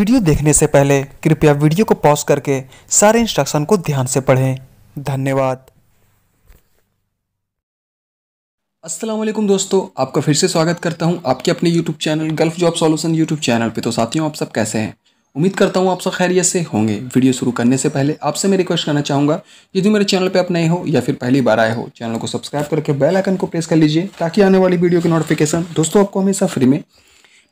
video देखने से पहले कृपया वीडियो को पॉज करके सारे इंस्ट्रक्शन को ध्यान से पढ़ें धन्यवाद अस्सलाम वालेकुम दोस्तों आपका फिर से स्वागत करता हूं आपके अपने YouTube channel Gulf job solution YouTube channel पे तो साथियों आप सब कैसे हैं उम्मीद करता हूं आप सब खैरियत से होंगे वीडियो शुरू करने से पहले आपसे मैं रिक्वेस्ट करना चाहूंगा यदि मेरे चैनल पे आप नए हो या फिर पहली बार आए हो चैनल को सब्सक्राइब करके बेल आइकन को प्रेस कर लीजिए ताकि आने वाली वीडियो की नोटिफिकेशन दोस्तों आपको हमेशा फ्री में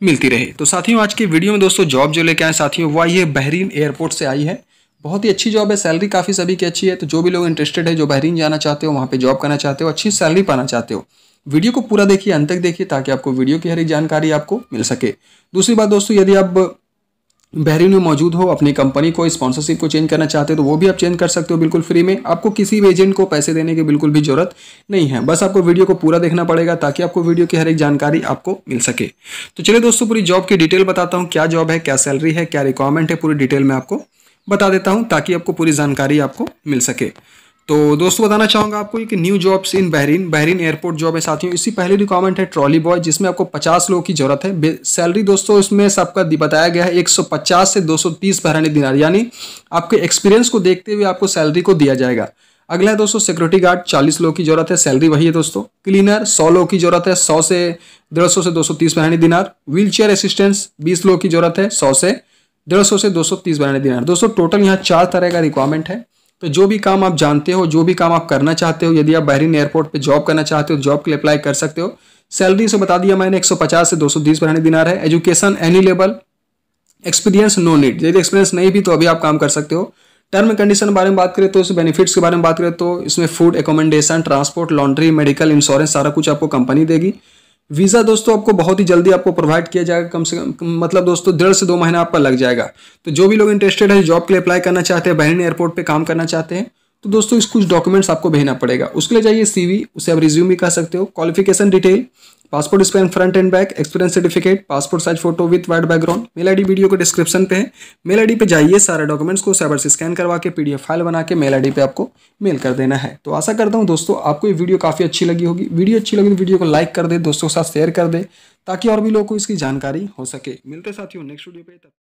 मिलती रहे तो साथियों आज के वीडियो में दोस्तों जॉब जो लेके आए साथियों वह ये बहरीन एयरपोर्ट से आई है बहुत ही अच्छी जॉब है सैलरी काफ़ी सभी की अच्छी है तो जो भी लोग इंटरेस्टेड है जो बहरीन जाना चाहते हो वहाँ पे जॉब करना चाहते हो अच्छी सैलरी पाना चाहते हो वीडियो को पूरा देखिए अंत तक देखिए ताकि आपको वीडियो की हर एक जानकारी आपको मिल सके दूसरी बात दोस्तों यदि आप बहरीन में मौजूद हो अपनी कंपनी को स्पॉन्सरशिप को चेंज करना चाहते हो तो वो भी आप चेंज कर सकते हो बिल्कुल फ्री में आपको किसी भी एजेंट को पैसे देने की बिल्कुल भी जरूरत नहीं है बस आपको वीडियो को पूरा देखना पड़ेगा ताकि आपको वीडियो की हर एक जानकारी आपको मिल सके तो चलिए दोस्तों पूरी जॉब की डिटेल बताता हूँ क्या जॉब है क्या सैलरी है क्या रिक्वायरमेंट है पूरी डिटेल में आपको बता देता हूँ ताकि आपको पूरी जानकारी आपको मिल सके तो दोस्तों बताना चाहूँगा आपको कि new jobs in Bahrain Bahrain airport job है साथियों इसी पहली रिक्वायरमेंट है ट्रॉली बॉय जिसमें आपको 50 लोगों की जरूरत है सैलरी दोस्तों इसमें सबका बताया गया है 150 से 230 बहरानी दिनार यानी आपके एक्सपीरियंस को देखते हुए आपको सैलरी को दिया जाएगा अगला है दोस्तों सिक्योरिटी गार्ड चालीस लोगों की जरूरत है सैलरी वही है दोस्तों क्लीनर सौ लोगों की जरूरत है सौ से डेढ़ सौ से दो सौ तीस दिनार व्हील चेयर असिस्टेंस बीस लोगों की जरूरत है सौ से डेढ़ सौ से दो सौ तीस दिनार दोस्तों टोटल यहाँ चार तरह का रिक्वायरमेंट है तो जो भी काम आप जानते हो जो भी काम आप करना चाहते हो यदि आप बहरीन एयरपोर्ट पे जॉब करना चाहते हो जॉब के लिए अप्लाई कर सकते हो सैलरी से बता दिया मैंने 150 से 230 बढ़ाने दिनार है education any level experience no need यदि एक्सपीरियंस नहीं भी तो अभी आप काम कर सकते हो टर्म कंडीशन तो, के बारे में बात करें तो इसमें बेनिफिट्स के बारे में बात करें तो इसमें food accommodation transport laundry medical insurance सारा कुछ आपको कंपनी देगी वीज़ा दोस्तों आपको बहुत ही जल्दी आपको प्रोवाइड किया जाएगा कम से कम मतलब दोस्तों डेढ़ से दो महीना आपका लग जाएगा तो जो भी लोग इंटरेस्टेड है जॉब के लिए अप्लाई करना चाहते हैं बहरीन एयरपोर्ट पे काम करना चाहते हैं तो दोस्तों इस कुछ डॉक्यूमेंट्स आपको भेजना पड़ेगा उसके लिए जाइए सीवी उसे आप रिज्यूम भी कह सकते हो qualification detail passport scan front and back experience certificate passport size photo with white background mail ID video के डिस्क्रिप्शन पे है मेल आईडी पे जाइए सारे डॉक्यूमेंट्स को साइबर से स्कैन करवा के पीडीएफ फाइल बना के मेल आईडी पे आपको मेल कर देना है तो आशा करता हूँ दोस्तों आपको ये वीडियो काफ़ी अच्छी लगी होगी वीडियो अच्छी लगी तो वीडियो को लाइक कर दे दोस्तों के साथ शेयर कर दे ताकि और भी लोगों को इसकी जानकारी हो सके मिलते साथियों नेक्स्ट वीडियो पे